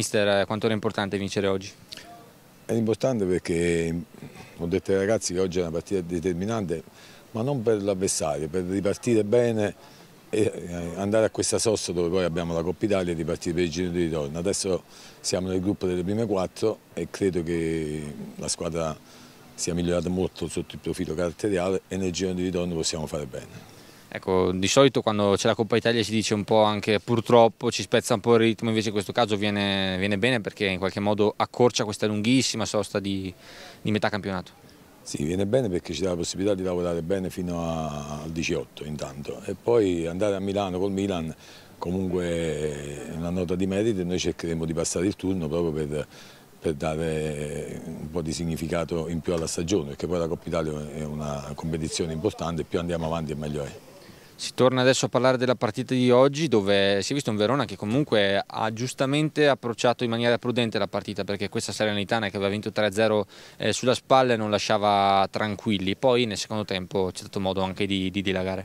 Mister, eh, quanto era importante vincere oggi? È importante perché ho detto ai ragazzi che oggi è una partita determinante, ma non per l'avversario, per ripartire bene e eh, andare a questa sosta dove poi abbiamo la Coppa Italia e ripartire per il giro di ritorno. Adesso siamo nel gruppo delle prime quattro e credo che la squadra sia migliorata molto sotto il profilo caratteriale e nel giro di ritorno possiamo fare bene. Ecco, di solito quando c'è la Coppa Italia si dice un po' anche purtroppo ci spezza un po' il ritmo, invece in questo caso viene, viene bene perché in qualche modo accorcia questa lunghissima sosta di, di metà campionato. Sì, viene bene perché ci dà la possibilità di lavorare bene fino a, al 18 intanto e poi andare a Milano col Milan comunque è una nota di merito e noi cercheremo di passare il turno proprio per per dare un po' di significato in più alla stagione, perché poi la Coppa Italia è una competizione importante, più andiamo avanti e meglio è. Si torna adesso a parlare della partita di oggi dove si è visto un Verona che comunque ha giustamente approcciato in maniera prudente la partita perché questa Serenitana che aveva vinto 3-0 eh, sulla spalla non lasciava tranquilli, poi nel secondo tempo c'è stato modo anche di, di dilagare.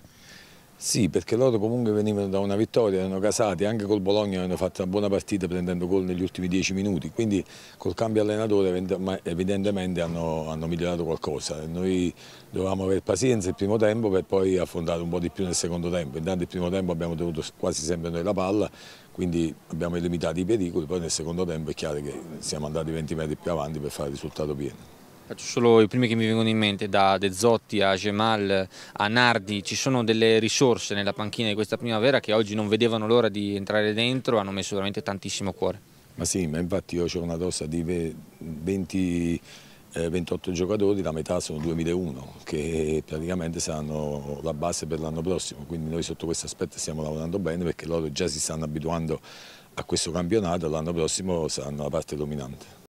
Sì, perché loro comunque venivano da una vittoria, erano casati, anche col Bologna hanno fatto una buona partita prendendo gol negli ultimi dieci minuti, quindi col cambio allenatore evidentemente hanno, hanno migliorato qualcosa. Noi dovevamo avere pazienza il primo tempo per poi affrontare un po' di più nel secondo tempo, intanto il primo tempo abbiamo tenuto quasi sempre noi la palla, quindi abbiamo limitato i pericoli, poi nel secondo tempo è chiaro che siamo andati 20 metri più avanti per fare il risultato pieno. Faccio solo i primi che mi vengono in mente, da De Zotti a Gemal a Nardi, ci sono delle risorse nella panchina di questa primavera che oggi non vedevano l'ora di entrare dentro, hanno messo veramente tantissimo cuore. Ma sì, ma infatti io ho una tossa di 20, eh, 28 giocatori, la metà sono 2001, che praticamente saranno la base per l'anno prossimo, quindi noi sotto questo aspetto stiamo lavorando bene perché loro già si stanno abituando a questo campionato, l'anno prossimo saranno la parte dominante.